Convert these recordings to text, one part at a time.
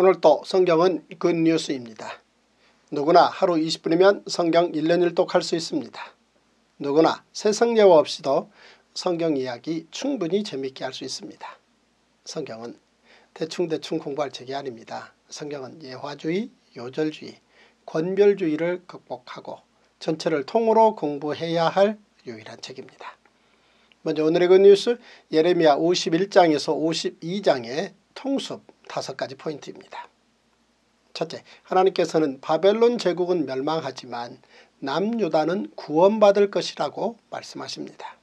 오늘도 성경은 굿뉴스입니다. 누구나 하루 20분이면 성경 1년 1독 할수 있습니다. 누구나 세상 예화 없이도 성경 이야기 충분히 재밌게 할 수 있습니다. 성경은 대충대충 공부할 책이 아닙니다. 성경은 예화주의, 요절주의, 권별주의를 극복하고 전체를 통으로 공부해야 할 유일한 책입니다. 먼저 오늘의 그 뉴스 예레미야 51장에서 52장에 통습 다섯 가지 포인트입니다. 첫째, 하나님께서는 바벨론 제국은 멸망하지만 남유다는 구원받을 것이라고 말씀하십니다.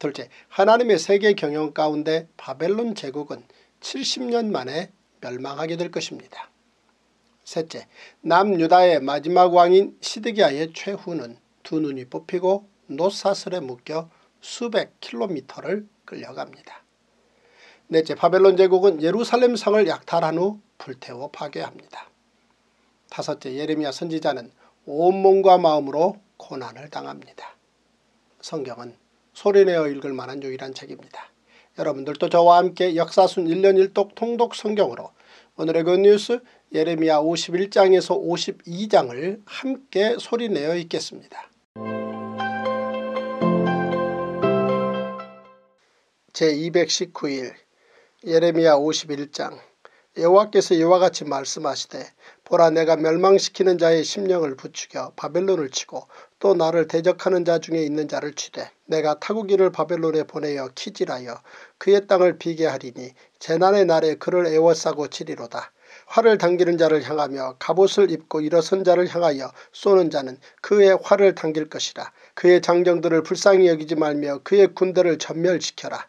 둘째, 하나님의 세계 경영 가운데 바벨론 제국은 70년 만에 멸망하게 될 것입니다. 셋째, 남유다의 마지막 왕인 시드기야의 최후는 두 눈이 뽑히고 노사슬에 묶여 수백 킬로미터를 끌려갑니다. 넷째 바벨론 제국은 예루살렘 성을 약탈한 후 불태워 파괴합니다. 다섯째 예레미야 선지자는 온몸과 마음으로 고난을 당합니다. 성경은 소리내어 읽을 만한 유일한 책입니다. 여러분들도 저와 함께 역사순 1년 1독 통독 성경으로 오늘의 굿뉴스 그 예레미야 51장에서 52장을 함께 소리내어 읽겠습니다. 제219일 예레미야 51장 여호와께서 이와 같이 말씀하시되 보라 내가 멸망시키는 자의 심령을 부추겨 바벨론을 치고 또 나를 대적하는 자 중에 있는 자를 치되 내가 타국인을 바벨론에 보내어 키질하여 그의 땅을 비게 하리니 재난의 날에 그를 애워싸고 치리로다. 활을 당기는 자를 향하며 갑옷을 입고 일어선 자를 향하여 쏘는 자는 그의 활을 당길 것이라. 그의 장정들을 불쌍히 여기지 말며 그의 군대를 전멸시켜라.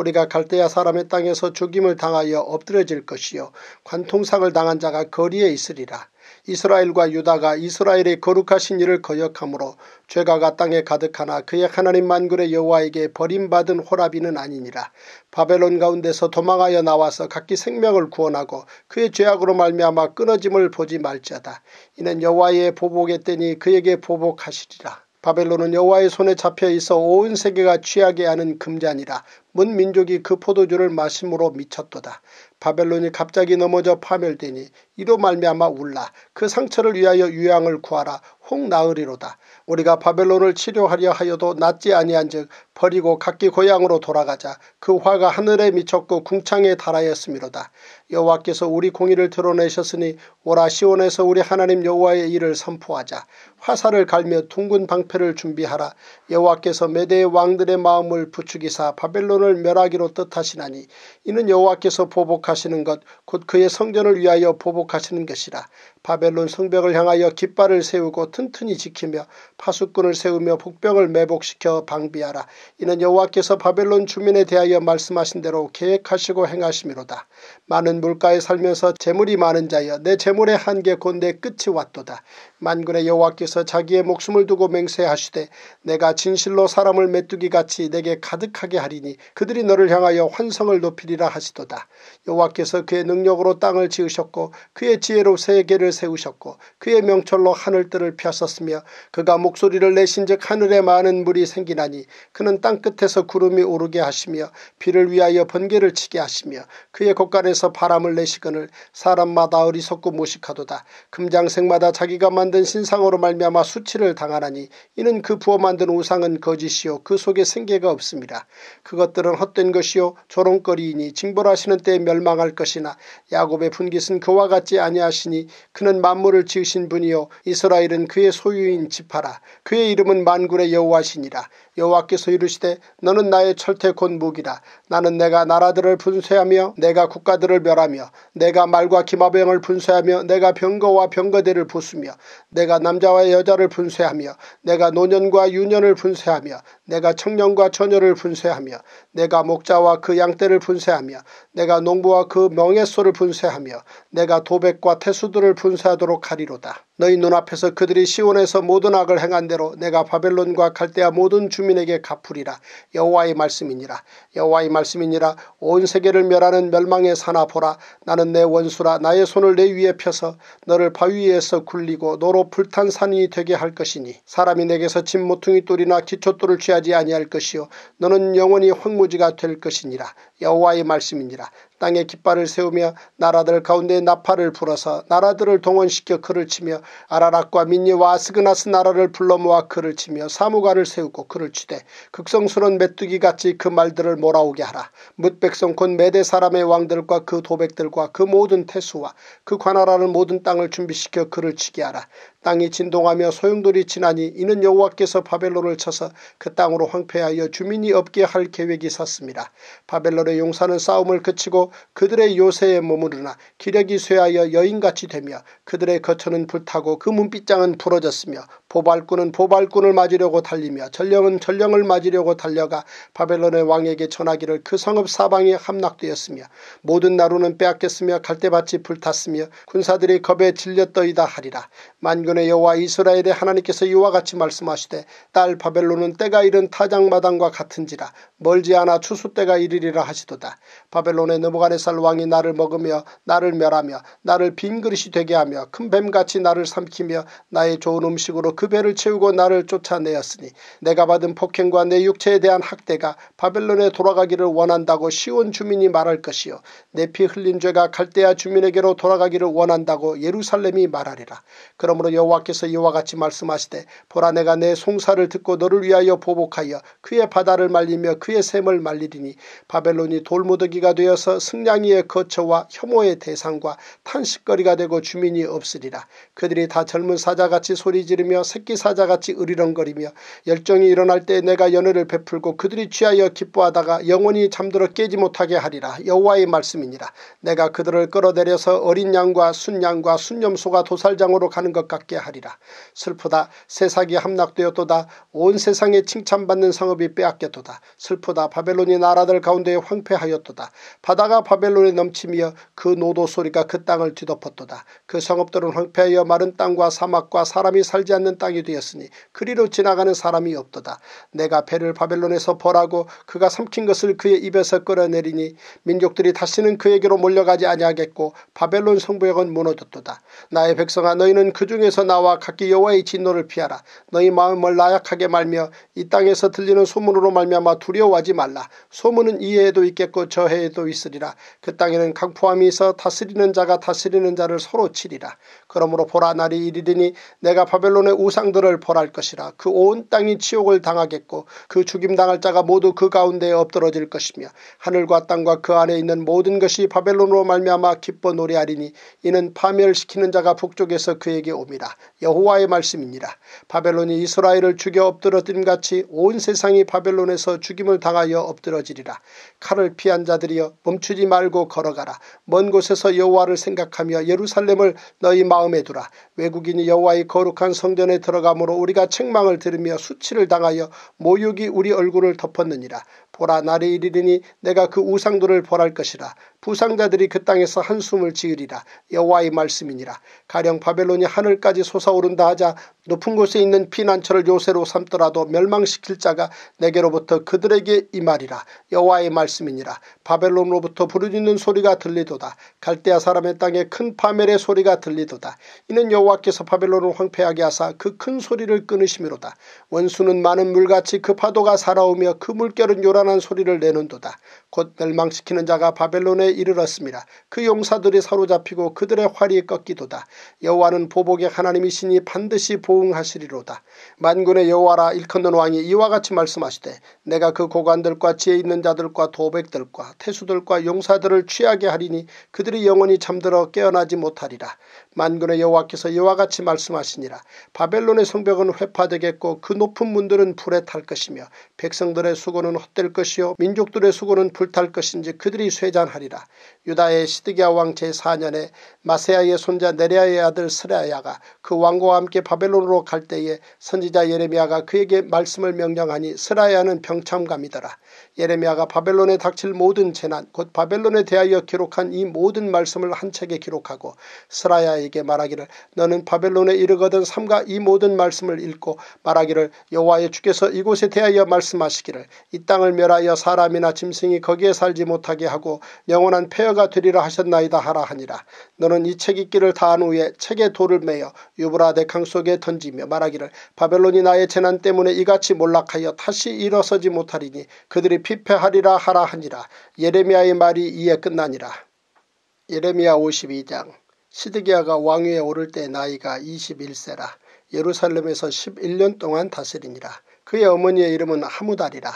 우리가 갈대야 사람의 땅에서 죽임을 당하여 엎드려질 것이요 관통상을 당한 자가 거리에 있으리라. 이스라엘과 유다가 이스라엘의 거룩하신 일을 거역하므로 죄가가 땅에 가득하나 그의 하나님 만군의 여호와에게 버림받은 호라비는 아니니라. 바벨론 가운데서 도망하여 나와서 각기 생명을 구원하고 그의 죄악으로 말미암아 끊어짐을 보지 말자다 이는 여호와의 보복의 때니 그에게 보복하시리라. 바벨론은 여호와의 손에 잡혀 있어 온 세계가 취하게 하는 금잔이라 문 민족이 그 포도주를 마심으로 미쳤도다. 바벨론이 갑자기 넘어져 파멸되니 이로 말미암아 울라 그 상처를 위하여 유양을 구하라 홍나으리로다 우리가 바벨론을 치료하려 하여도 낫지 아니한즉 버리고 각기 고향으로 돌아가자 그 화가 하늘에 미쳤고 궁창에 달하였음이로다 여호와께서 우리 공의를 드러내셨으니 오라 시온에서 우리 하나님 여호와의 일을 선포하자 화살을 갈며 둥근 방패를 준비하라 여호와께서 메대의 왕들의 마음을 부추기사 바벨론을 멸하기로 뜻하시나니 이는 여호와께서 보복하시는 것 곧 그의 성전을 위하여 보복 행복하시는 것이라 바벨론 성벽을 향하여 깃발을 세우고 튼튼히 지키며 파수꾼을 세우며 복병을 매복시켜 방비하라. 이는 여호와께서 바벨론 주민에 대하여 말씀하신 대로 계획하시고 행하심이로다. 많은 물가에 살면서 재물이 많은 자여 내 재물의 한계 곤대 끝이 왔도다. 만군의 여호와께서 자기의 목숨을 두고 맹세하시되 내가 진실로 사람을 메뚜기같이 내게 가득하게 하리니 그들이 너를 향하여 환성을 높이리라 하시도다. 여호와께서 그의 능력으로 땅을 지으셨고 그의 지혜로 세계를 그를 세우셨고 그의 명철로 하늘들을 폈었으며 그가 목소리를 내신 즉 하늘에 많은 물이 생기나니 그는 땅끝에서 구름이 오르게 하시며 비를 위하여 번개를 치게 하시며 그의 곳간에서 바람을 내시거늘 사람마다 어리석고 무식하도다. 금장생마다 자기가 만든 신상으로 말미암아 수치를 당하나니 이는 그 부어 만든 우상은 거짓이요 그 속에 생계가 없습니다. 그것들은 헛된 것이요 조롱거리이니 징벌하시는 때에 멸망할 것이나 야곱의 분깃은 그와 같지 아니하시니 그는 만물을 지으신 분이요 이스라엘은 그의 소유인 지파라 그의 이름은 만군의 여호와시니라 여호와께서 이르시되 너는 나의 철퇴 곤무이라 나는 내가 나라들을 분쇄하며 내가 국가들을 멸하며 내가 말과 기마병을 분쇄하며 내가 병거와 병거대를 부수며 내가 남자와 여자를 분쇄하며 내가 노년과 유년을 분쇄하며 내가 청년과 처녀를 분쇄하며 내가 목자와 그 양떼를 분쇄하며 내가 농부와 그 명예소를 분쇄하며 내가 도백과 태수들을 분쇄하도록 하리로다. 너희 눈앞에서 그들이 시온에서 모든 악을 행한 대로 내가 바벨론과 갈대아 모든 주민에게 갚으리라. 여호와의 말씀이니라. 여호와의 말씀이니라. 온 세계를 멸하는 멸망의 산하 보라. 나는 내 원수라 나의 손을 내 위에 펴서 너를 바위에서 굴리고 너로 불탄 산이 되게 할 것이니 사람이 내게서 진모퉁이 돌이나 기초돌을 취하지 아니할 것이요 너는 영원히 황무지가 될 것이니라. 여호와의 말씀이니라. 땅에 깃발을 세우며 나라들 가운데 나팔을 불어서 나라들을 동원시켜 그를 치며 아라락과 민니와 아스그나스 나라를 불러 모아 그를 치며 사무관을 세우고 그를 치되 극성스런 메뚜기같이 그 말들을 몰아오게 하라. 뭇백성 곧 메대 사람의 왕들과 그 도백들과 그 모든 태수와 그 관할하는 모든 땅을 준비시켜 그를 치게 하라. 땅이 진동하며 소용돌이 지나니 이는 여호와께서 바벨론을 쳐서 그 땅으로 황폐하여 주민이 없게 할 계획이 섰습니다. 바벨론의 용사는 싸움을 그치고 그들의 요새에 머무르나 기력이 쇠하여 여인같이 되며 그들의 거처는 불타고 그 문빗장은 부러졌으며 보발꾼은 보발꾼을 맞으려고 달리며 전령은 전령을 맞으려고 달려가 바벨론의 왕에게 전하기를 그 성읍 사방이 함락되었으며 모든 나루는 빼앗겼으며 갈대밭이 불탔으며 군사들이 겁에 질렸더이다 하리라. 만군의 여호와 이스라엘의 하나님께서 이와 같이 말씀하시되 딸 바벨론은 때가 이른 타장마당과 같은지라 멀지 않아 추수 때가 이르리라 하시도다. 바벨론의 느부갓네살 왕이 나를 먹으며 나를 멸하며 나를 빈 그릇이 되게 하며 큰 뱀같이 나를 삼키며 나의 좋은 음식으로 그 배를 채우고 나를 쫓아내었으니 내가 받은 폭행과 내 육체에 대한 학대가 바벨론에 돌아가기를 원한다고 시온 주민이 말할 것이요 내 피 흘린 죄가 갈대아 주민에게로 돌아가기를 원한다고 예루살렘이 말하리라. 그러므로 여호와께서 이와 같이 말씀하시되 보라 내가 내 송사를 듣고 너를 위하여 보복하여 그의 바다를 말리며 그의 샘을 말리리니 바벨론이 돌무더기가 되어서 승냥이의 거처와 혐오의 대상과 탄식거리가 되고 주민이 없으리라. 그들이 다 젊은 사자같이 소리 지르며 새끼 사자같이 으리렁거리며 열정이 일어날 때 내가 연회를 베풀고 그들이 취하여 기뻐하다가 영원히 잠들어 깨지 못하게 하리라 여호와의 말씀이니라 내가 그들을 끌어내려서 어린 양과 순양과 순염소가 도살장으로 가는 것 같게 하리라 슬프다 세상이 함락되었도다 온 세상에 칭찬받는 성읍이 빼앗겼도다 슬프다 바벨론이 나라들 가운데 에 황폐하였도다 바다가 바벨론에 넘치며 그 노도 소리가 그 땅을 뒤덮었도다 그 성읍들은 황폐하여 마른 땅과 사막과 사람이 살지 않는 땅이 되었으니 그리로 지나가는 사람이 없도다. 내가 배를 바벨론에서 벌라고 그가 삼킨 것을 그의 입에서 끌어내리니 민족들이 다시는 그에게로 몰려가지 아니하겠고 바벨론 성부역은 무너졌도다. 나의 백성아 너희는 그 중에서 나와 각기 여호와의 진노를 피하라. 너희 마음을 나약하게 말며 이 땅에서 들리는 소문으로 말미암아 두려워하지 말라. 소문은 이해에도 있겠고 저해에도 있으리라. 그 땅에는 강포함이 있어 다스리는 자가 다스리는 자를 서로 치리라. 그러므로 보라 날이 이르리니 내가 바벨론의 우상들을 벌할 것이라 그 온 땅이 치욕을 당하겠고 그 죽임당할 자가 모두 그 가운데에 엎드러질 것이며 하늘과 땅과 그 안에 있는 모든 것이 바벨론으로 말미암아 기뻐 노래하리니 이는 파멸시키는 자가 북쪽에서 그에게 옵니다. 여호와의 말씀이니라. 바벨론이 이스라엘을 죽여 엎드러뜨림 같이 온 세상이 바벨론에서 죽임을 당하여 엎드러지리라. 칼을 피한 자들이여 멈추지 말고 걸어가라. 먼 곳에서 여호와를 생각하며 예루살렘을 너희 마음 마음에 두라. 외국인이 여호와의 거룩한 성전에 들어가므로 우리가 책망을 들으며 수치를 당하여 모욕이 우리 얼굴을 덮었느니라. 보라 날이 이르리니 내가 그 우상들을 벌할 것이라 부상자들이 그 땅에서 한숨을 지으리라 여호와의 말씀이니라 가령 바벨론이 하늘까지 솟아오른다 하자 높은 곳에 있는 피난처를 요새로 삼더라도 멸망시킬 자가 내게로부터 그들에게 이 말이라 여호와의 말씀이니라 바벨론으로부터 부르짖는 소리가 들리도다 갈대아 사람의 땅에 큰 파멸의 소리가 들리도다 이는 여호와께서 바벨론을 황폐하게 하사 그 큰 소리를 끊으시이로다 원수는 많은 물같이 그 파도가 살아오며 그 물결은 요란한 소리를 내는도다. 곧 멸망시키는 자가 바벨론에 이르렀습니다. 그 용사들이 사로잡히고 그들의 활이 꺾이도다. 여호와는 보복의 하나님이시니 반드시 보응하시리로다. 만군의 여호와라 일컫는 왕이 이와 같이 말씀하시되 내가 그 고관들과 지혜 있는 자들과 도백들과 태수들과 용사들을 취하게 하리니 그들이 영원히 잠들어 깨어나지 못하리라. 만군의 여호와께서 이와 같이 말씀하시니라. 바벨론의 성벽은 회파되겠고 그 높은 문들은 불에 탈 것이며 백성들의 수고는 헛될 것이요 민족들의 수고는 불탈 것인지 그들이 쇠잔하리라. 유다의 시드기야 왕 제4년에 마세야의 손자 네레아의 아들 스라야가 그 왕과 함께 바벨론으로 갈 때에 선지자 예레미야가 그에게 말씀을 명령하니 스라야는 병참감이더라. 예레미야가 바벨론에 닥칠 모든 재난 곧 바벨론에 대하여 기록한 이 모든 말씀을 한 책에 기록하고 스라야에게 말하기를 너는 바벨론에 이르거든 삼가 이 모든 말씀을 읽고 말하기를 여호와의 주께서 이곳에 대하여 말씀하시기를 이 땅을 멸하여 사람이나 짐승이 거기에 살지 못하게 하고 영원한 폐허가 되리라 하셨나이다 하라 하니라. 너는 이 책 읽기를 다한 후에 책에 돌을 매어 유브라 대강 속에 던지며 말하기를 바벨론이 나의 재난 때문에 이같이 몰락하여 다시 일어서지 못하리니 그들이 피폐하리라 하라 하니라. 예레미야의 말이 이에 끝나니라. 예레미야 52장 시드기야가 왕위에 오를 때 나이가 21세라. 예루살렘에서 11년 동안 다스리니라. 그의 어머니의 이름은 하무달이라.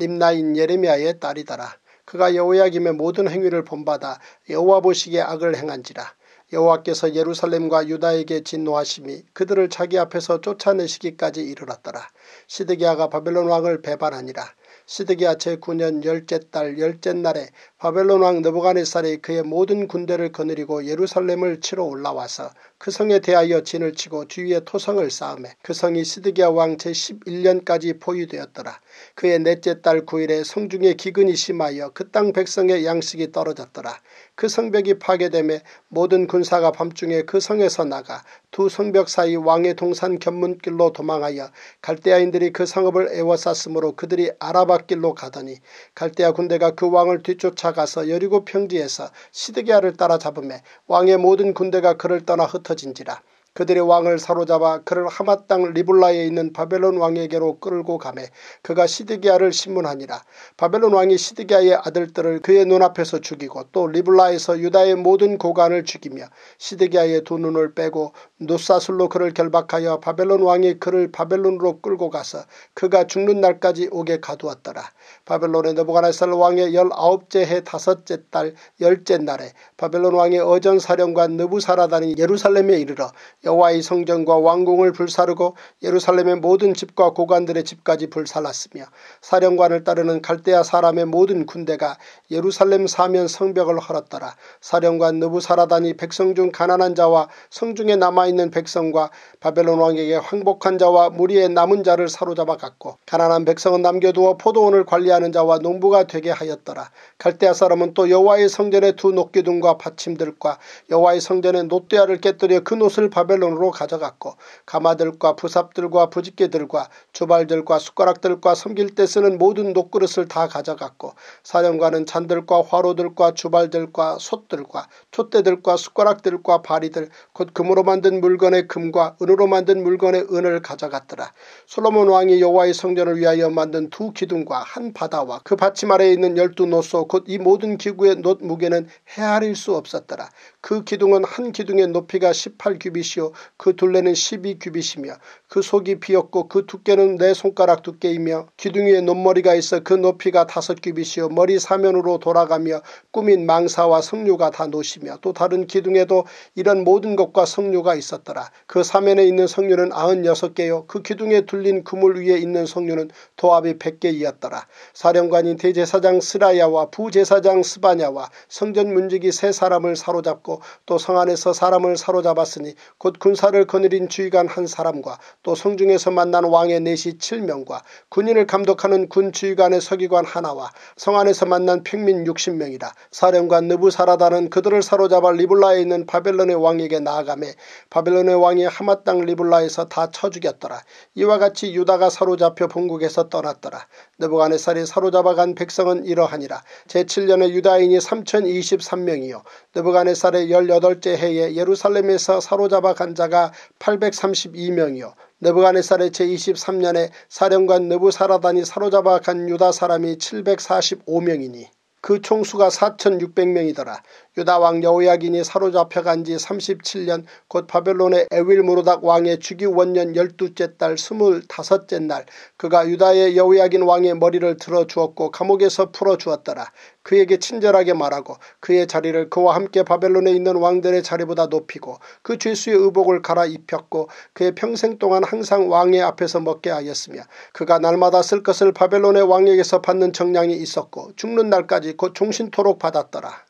님나인 예레미야의 딸이더라. 그가 여호야김의 모든 행위를 본받아 여호와 보시기에 악을 행한지라. 여호와께서 예루살렘과 유다에게 진노하심이 그들을 자기 앞에서 쫓아내시기까지 이르렀더라. 시드기야가 바벨론 왕을 배반하니라. 시드기야 제9년 열째 달 열째 날에 바벨론 왕느부가네살이 그의 모든 군대를 거느리고 예루살렘을 치러 올라와서 그 성에 대하여 진을 치고 주위에 토성을 쌓음해그 성이 시드기야 왕 제11년까지 포유되었더라. 그의 넷째 달 9일에 성중에 기근이 심하여 그 땅 백성의 양식이 떨어졌더라. 그 성벽이 파괴됨에 모든 군사가 밤중에 그 성에서 나가 두 성벽 사이 왕의 동산 견문길로 도망하여 갈대아인들이 그 성읍을 애워쌌으므로 그들이 아라바길로 가더니 갈대아 군대가 그 왕을 뒤쫓아가서 여리고 평지에서 시드기야를 따라잡음에 왕의 모든 군대가 그를 떠나 흩어진지라 그들의 왕을 사로잡아 그를 하마 땅 리블라에 있는 바벨론 왕에게로 끌고 가매 그가 시드기야를 심문하니라 바벨론 왕이 시드기야의 아들들을 그의 눈앞에서 죽이고 또 리블라에서 유다의 모든 고관을 죽이며 시드기야의 두 눈을 빼고 노사술로 그를 결박하여 바벨론 왕이 그를 바벨론으로 끌고 가서 그가 죽는 날까지 오게 가두었더라. 바벨론의 너부가네살 왕의 열아홉째 해 다섯째 달 열째 날에 바벨론 왕의 어전사령관 느부사라단이 예루살렘에 이르러 여호와의 성전과 왕궁을 불사르고 예루살렘의 모든 집과 고관들의 집까지 불살랐으며 사령관을 따르는 갈대아 사람의 모든 군대가 예루살렘 사면 성벽을 헐었더라. 사령관 느부사라단이 백성 중 가난한 자와 성중에 남아있는 백성과 바벨론 왕에게 황복한 자와 무리의 남은 자를 사로잡아 갔고 가난한 백성은 남겨두어 포도원을 관리하는 자와 농부가 되게 하였더라. 갈대아 사람은 또 여호와의 성전의 두 녹기둥과 받침들과 여호와의 성전의 노대야를 깨뜨려 그 놋을 바벨 바벨론으로 가져갔고 가마들과 부삽들과 부직개들과 주발들과 숟가락들과 섬길 때 쓰는 모든 녹그릇을 다 가져갔고 사령관은 잔들과 화로들과 주발들과 솥들과 촛대들과 숟가락들과 바리들 곧 금으로 만든 물건의 금과 은으로 만든 물건의 은을 가져갔더라. 솔로몬 왕이 여호와의 성전을 위하여 만든 두 기둥과 한 바다와 그 받침 아래에 있는 열두 노소 곧 이 모든 기구의 놋 무게는 헤아릴 수 없었더라. 그 기둥은 한 기둥의 높이가 18규빗이 것이요 그 둘레는 십이 규빗이며 그 속이 비었고 그 두께는 내 손가락 두께이며 기둥위에 논머리가 있어 그 높이가 다섯 규빗이요 머리 사면으로 돌아가며 꾸민 망사와 성류가 다놓으시며또 다른 기둥에도 이런 모든 것과 성류가 있었더라. 그 사면에 있는 성류는 아흔여섯 개요 그 기둥에 둘린 그물 위에 있는 성류는 도합이 백개이었더라. 사령관인 대제사장 스라야와 부제사장 스바냐와 성전 문직이 세 사람을 사로잡고 또 성 안에서 사람을 사로잡았으니 곧곧 군사를 거느린 주의관 한 사람과 또 성중에서 만난 왕의 내시 7명과 군인을 감독하는 군 주의관의 서기관 하나와 성 안에서 만난 평민 60명이라 사령관 느부사라다는 그들을 사로잡아 리블라에 있는 바벨론의 왕에게 나아가매 바벨론의 왕이 하마 땅 리블라에서 다쳐 죽였더라. 이와 같이 유다가 사로잡혀 본국에서 떠났더라. 느부갓네살이 사로잡아간 백성은 이러하니라. 제7년에 유다인이 3023명이요. 느부갓네살의 18째 해에 예루살렘에서 사로잡아 사망한 자가 832명이요 느부갓네살의 제23년에 사령관 느부사라단이 사로잡아 간 유다 사람이 745명이니 그 총수가 4600명이더라. 유다 왕 여호야긴이 사로잡혀간 지 37년 곧 바벨론의 에윌 무르닥 왕의 즉위 원년 1 2째달2 5째날 그가 유다의 여호야긴 왕의 머리를 들어 주었고 감옥에서 풀어 주었더라. 그에게 친절하게 말하고 그의 자리를 그와 함께 바벨론에 있는 왕들의 자리보다 높이고 그 죄수의 의복을 갈아입혔고 그의 평생 동안 항상 왕의 앞에서 먹게 하였으며 그가 날마다 쓸 것을 바벨론의 왕에게서 받는 정량이 있었고 죽는 날까지 곧 종신토록 받았더라.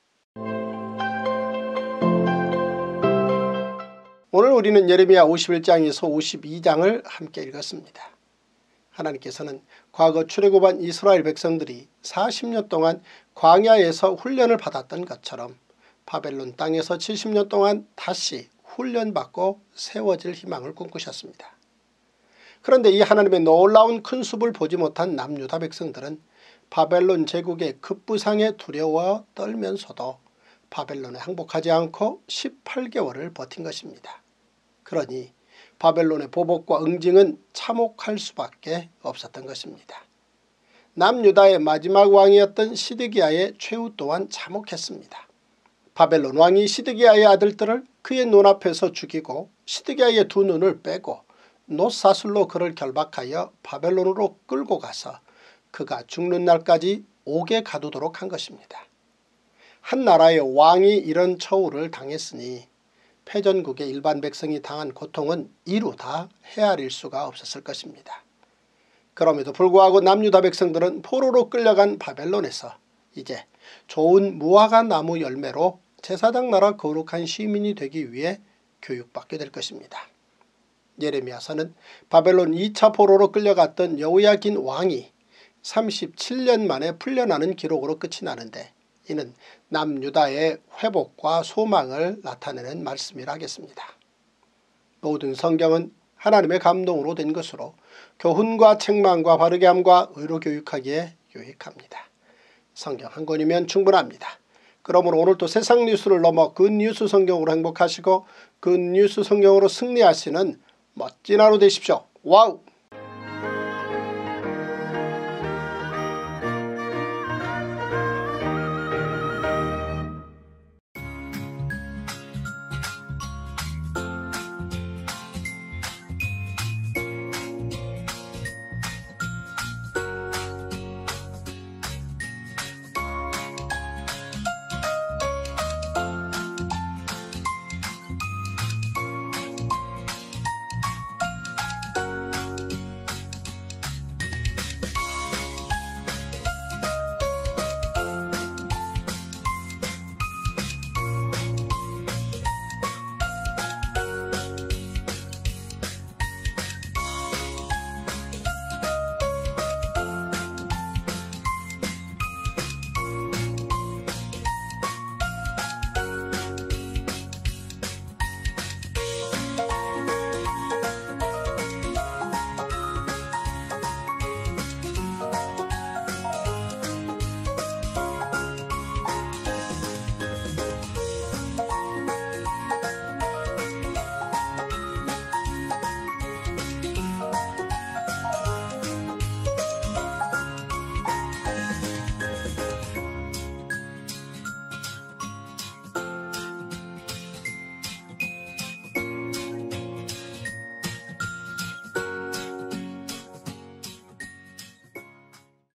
오늘 우리는 예레미야 51장에서 52장을 함께 읽었습니다. 하나님께서는 과거 출애굽한 이스라엘 백성들이 40년 동안 광야에서 훈련을 받았던 것처럼 바벨론 땅에서 70년 동안 다시 훈련받고 세워질 희망을 꿈꾸셨습니다. 그런데 이 하나님의 놀라운 큰 숲을 보지 못한 남유다 백성들은 바벨론 제국의 급부상에 두려워 떨면서도 바벨론에 항복하지 않고 18개월을 버틴 것입니다. 그러니 바벨론의 보복과 응징은 참혹할 수밖에 없었던 것입니다. 남유다의 마지막 왕이었던 시드기야의 최후 또한 참혹했습니다. 바벨론 왕이 시드기야의 아들들을 그의 눈앞에서 죽이고 시드기야의 두 눈을 빼고 노사슬로 그를 결박하여 바벨론으로 끌고 가서 그가 죽는 날까지 옥에 가두도록 한 것입니다. 한 나라의 왕이 이런 처우를 당했으니 패전국의 일반 백성이 당한 고통은 이루 다 헤아릴 수가 없었을 것입니다. 그럼에도 불구하고 남유다 백성들은 포로로 끌려간 바벨론에서 이제 좋은 무화과 나무 열매로 제사장 나라 거룩한 시민이 되기 위해 교육받게 될 것입니다. 예레미야서는 바벨론 2차 포로로 끌려갔던 여우야긴 왕이 37년 만에 풀려나는 기록으로 끝이 나는데 이는 남유다의 회복과 소망을 나타내는 말씀이라 하겠습니다. 모든 성경은 하나님의 감동으로 된 것으로 교훈과 책망과 바르게함과 의로 교육하기에 유익합니다. 성경 한 권이면 충분합니다. 그러므로 오늘도 세상 뉴스를 넘어 굿뉴스 그 성경으로 행복하시고 굿뉴스 그 성경으로 승리하시는 멋진 하루 되십시오. 와우!